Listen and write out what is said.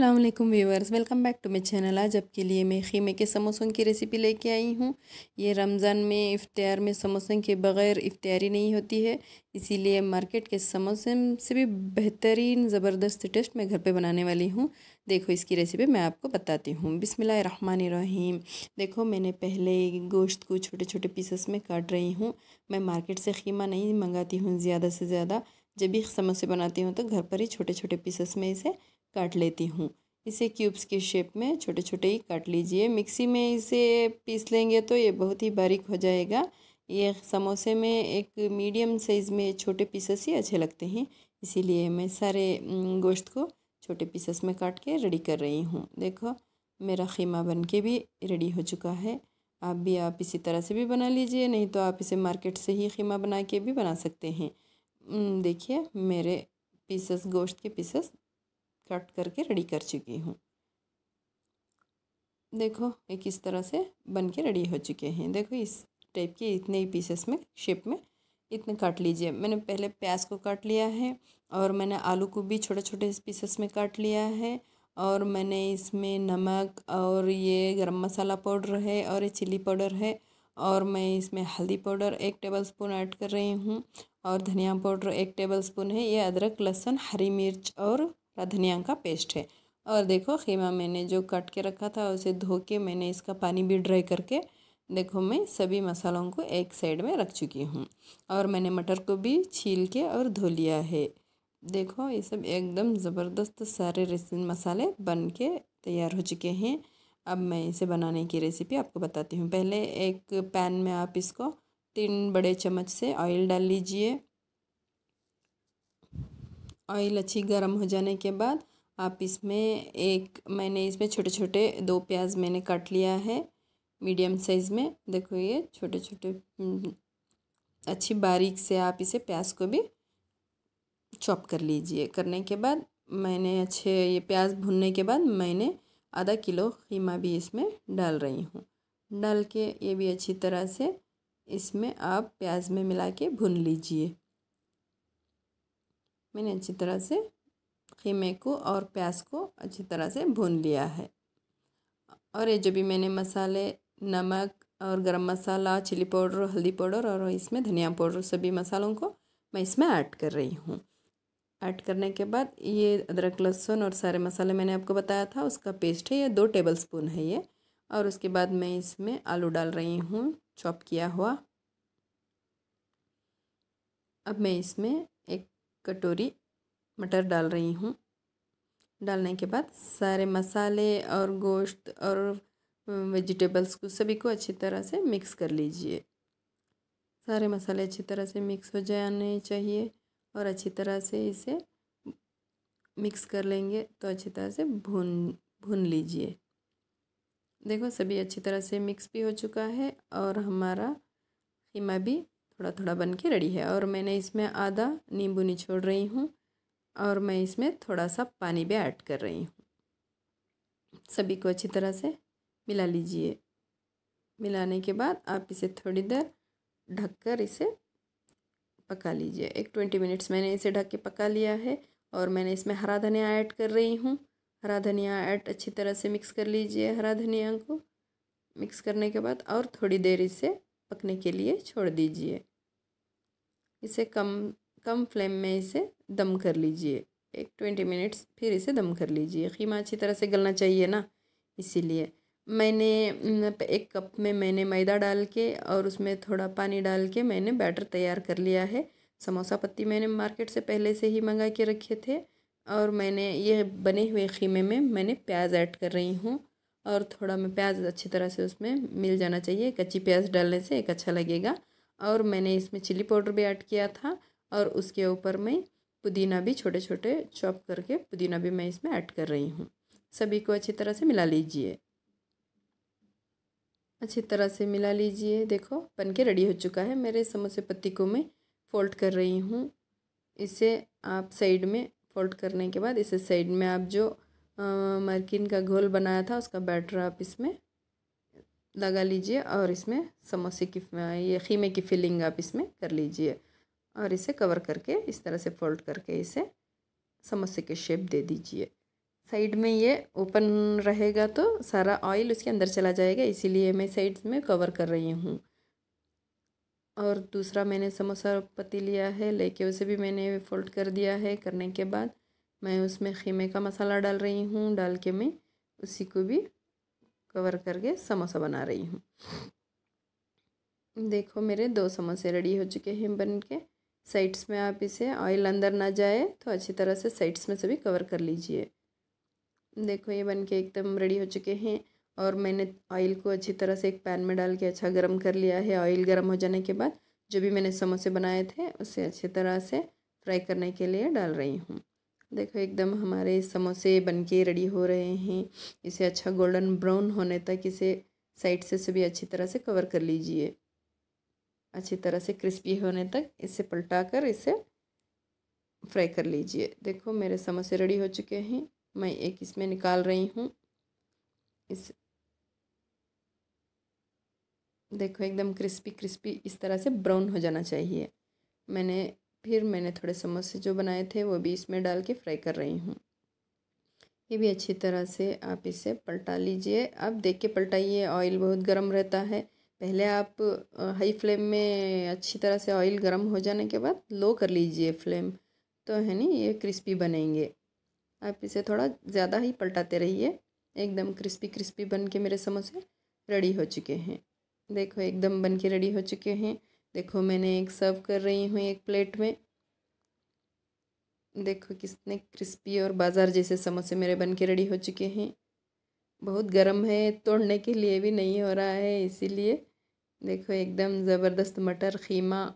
अस्सलाम वालेकुम viewers welcome back to my channel आज आपके लिए मैं खीमे के समोसों की रेसिपी लेके आई हूँ ये रमज़ान में इफ्तार में समोसों के बग़ैर इफ्तारी नहीं होती है इसीलिए मार्केट के समोसे से भी बेहतरीन ज़बरदस्त टेस्ट मैं घर पे बनाने वाली हूँ देखो इसकी रेसिपी मैं आपको बताती हूँ रहीम देखो मैंने पहले गोश्त को छोटे छोटे पीसेस में काट रही हूँ मैं मार्केट से खीमा नहीं मंगाती हूँ ज़्यादा से ज़्यादा जब भी समोसे बनाती हूँ तो घर पर ही छोटे छोटे पीसेस में इसे काट लेती हूँ इसे क्यूब्स के शेप में छोटे छोटे ही काट लीजिए मिक्सी में इसे पीस लेंगे तो ये बहुत ही बारीक हो जाएगा ये समोसे में एक मीडियम साइज़ में छोटे पीसेस ही अच्छे लगते हैं इसीलिए मैं सारे गोश्त को छोटे पीसेस में काट के रेडी कर रही हूँ देखो मेरा खीमा बन के भी रेडी हो चुका है आप भी आप इसी तरह से भी बना लीजिए नहीं तो आप इसे मार्केट से ही खीमा बना के भी बना सकते हैं देखिए मेरे पीसेस गोश्त के पीसेस कट करके रेडी कर चुकी हूँ देखो एक इस तरह से बन के रेडी हो चुके हैं देखो इस टाइप के इतने ही पीसेस में शेप में इतने काट लीजिए मैंने पहले प्याज को काट लिया है और मैंने आलू को भी छोटे छोटे पीसेस में काट लिया है और मैंने इसमें नमक और ये गरम मसाला पाउडर है और ये चिली पाउडर है और मैं इसमें हल्दी पाउडर एक टेबल स्पून ऐड कर रही हूँ और धनिया पाउडर एक टेबल स्पून है ये अदरक लहसुन हरी मिर्च और धनिया का पेस्ट है और देखो खीमा मैंने जो कट के रखा था उसे धो के मैंने इसका पानी भी ड्राई करके देखो मैं सभी मसालों को एक साइड में रख चुकी हूँ और मैंने मटर को भी छील के और धो लिया है देखो ये सब एकदम ज़बरदस्त सारे रेसिन मसाले बन के तैयार हो चुके हैं अब मैं इसे बनाने की रेसिपी आपको बताती हूँ पहले एक पैन में आप इसको तीन बड़े चम्मच से ऑयल डाल लीजिए ऑयल अच्छी गर्म हो जाने के बाद आप इसमें एक मैंने इसमें छोटे छोटे दो प्याज मैंने काट लिया है मीडियम साइज़ में देखो ये छोटे छोटे हम्म, अच्छी बारीक से आप इसे प्याज को भी चॉप कर लीजिए करने के बाद मैंने अच्छे ये प्याज भुनने के बाद मैंने आधा किलो खीमा भी इसमें डाल रही हूँ डाल के ये भी अच्छी तरह से इसमें आप प्याज में मिला के भून लीजिए मैंने अच्छी तरह से खीमे को और प्याज को अच्छी तरह से भून लिया है और ये जो भी मैंने मसाले नमक और गरम मसाला चिली पाउडर हल्दी पाउडर और इसमें धनिया पाउडर सभी मसालों को मैं इसमें ऐड कर रही हूँ ऐड करने के बाद ये अदरक लहसुन और सारे मसाले मैंने आपको बताया था उसका पेस्ट है ये दो टेबल स्पून है ये और उसके बाद मैं इसमें आलू डाल रही हूँ चॉप किया हुआ अब मैं इसमें कटोरी मटर डाल रही हूँ डालने के बाद सारे मसाले और गोश्त और वेजिटेबल्स को सभी को अच्छी तरह से मिक्स कर लीजिए सारे मसाले अच्छी तरह से मिक्स हो जाने चाहिए और अच्छी तरह से इसे मिक्स कर लेंगे तो अच्छी तरह से भून भून लीजिए देखो सभी अच्छी तरह से मिक्स भी हो चुका है और हमारा कीमा भी थोड़ा थोड़ा बन के रेडी है और मैंने इसमें आधा नींबू निचोड़ रही हूँ और मैं इसमें थोड़ा सा पानी भी ऐड कर रही हूँ सभी को अच्छी तरह से मिला लीजिए मिलाने के बाद आप इसे थोड़ी देर ढककर इसे पका लीजिए एक ट्वेंटी मिनट्स मैंने इसे ढक के पका लिया है और मैंने इसमें हरा धनिया ऐड कर रही हूँ हरा धनिया ऐड अच्छी तरह से मिक्स कर लीजिए हरा धनिया को मिक्स करने के बाद और थोड़ी देर इसे पकने के लिए छोड़ दीजिए इसे कम कम फ्लेम में इसे दम कर लीजिए एक ट्वेंटी मिनट्स फिर इसे दम कर लीजिए खीमा अच्छी तरह से गलना चाहिए ना इसीलिए मैंने एक कप में मैंने मैदा डाल के और उसमें थोड़ा पानी डाल के मैंने बैटर तैयार कर लिया है समोसा पत्ती मैंने मार्केट से पहले से ही मंगा के रखे थे और मैंने ये बने हुए खीमे में मैंने प्याज ऐड कर रही हूँ और थोड़ा मैं प्याज अच्छी तरह से उसमें मिल जाना चाहिए कच्ची प्याज डालने से एक अच्छा लगेगा और मैंने इसमें चिली पाउडर भी ऐड किया था और उसके ऊपर मैं पुदीना भी छोटे छोटे चॉप करके पुदीना भी मैं इसमें ऐड कर रही हूँ सभी को अच्छी तरह से मिला लीजिए अच्छी तरह से मिला लीजिए देखो बन के रेडी हो चुका है मेरे समोसे पत्ती को मैं फोल्ड कर रही हूँ इसे आप साइड में फोल्ड करने के बाद इसे साइड में आप जो मरकिन का घोल बनाया था उसका बैटर आप इसमें लगा लीजिए और इसमें समोसे की ये खीमे की फिलिंग आप इसमें कर लीजिए और इसे कवर करके इस तरह से फोल्ड करके इसे समोसे के शेप दे दीजिए साइड में ये ओपन रहेगा तो सारा ऑयल उसके अंदर चला जाएगा इसीलिए मैं साइड में कवर कर रही हूँ और दूसरा मैंने समोसा पत्ती लिया है लेके उसे भी मैंने फोल्ड कर दिया है करने के बाद मैं उसमें खीमे का मसाला डाल रही हूँ डाल के मैं उसी को भी कवर करके समोसा बना रही हूँ देखो मेरे दो समोसे रेडी हो चुके हैं बन के साइड्स में आप इसे ऑयल अंदर ना जाए तो अच्छी तरह से साइड्स में सभी कवर कर लीजिए देखो ये बन के एकदम रेडी हो चुके हैं और मैंने ऑयल को अच्छी तरह से एक पैन में डाल के अच्छा गर्म कर लिया है ऑयल गर्म हो जाने के बाद जो भी मैंने समोसे बनाए थे उसे अच्छी तरह से फ्राई करने के लिए डाल रही हूँ देखो एकदम हमारे समोसे बनके रेडी हो रहे हैं इसे अच्छा गोल्डन ब्राउन होने तक इसे साइड से सभी अच्छी तरह से कवर कर लीजिए अच्छी तरह से क्रिस्पी होने तक इसे पलटा कर इसे फ्राई कर लीजिए देखो मेरे समोसे रेडी हो चुके हैं मैं एक इसमें निकाल रही हूँ इस देखो एकदम क्रिस्पी क्रिस्पी इस तरह से ब्राउन हो जाना चाहिए मैंने फिर मैंने थोड़े समोसे जो बनाए थे वो भी इसमें डाल के फ्राई कर रही हूँ ये भी अच्छी तरह से आप इसे पलटा लीजिए आप देख के पलटाइए ऑयल बहुत गर्म रहता है पहले आप हाई फ्लेम में अच्छी तरह से ऑयल गर्म हो जाने के बाद लो कर लीजिए फ्लेम तो है नी ये क्रिस्पी बनेंगे आप इसे थोड़ा ज़्यादा ही पलटाते रहिए एकदम क्रिस्पी क्रिस्पी बन के मेरे समोसे रेडी हो चुके हैं देखो एकदम बन के रेडी हो चुके हैं देखो मैंने एक सर्व कर रही हूँ एक प्लेट में देखो कितने क्रिस्पी और बाज़ार जैसे समोसे मेरे बन के रेडी हो चुके हैं बहुत गर्म है तोड़ने के लिए भी नहीं हो रहा है इसीलिए देखो एकदम ज़बरदस्त मटर खीमा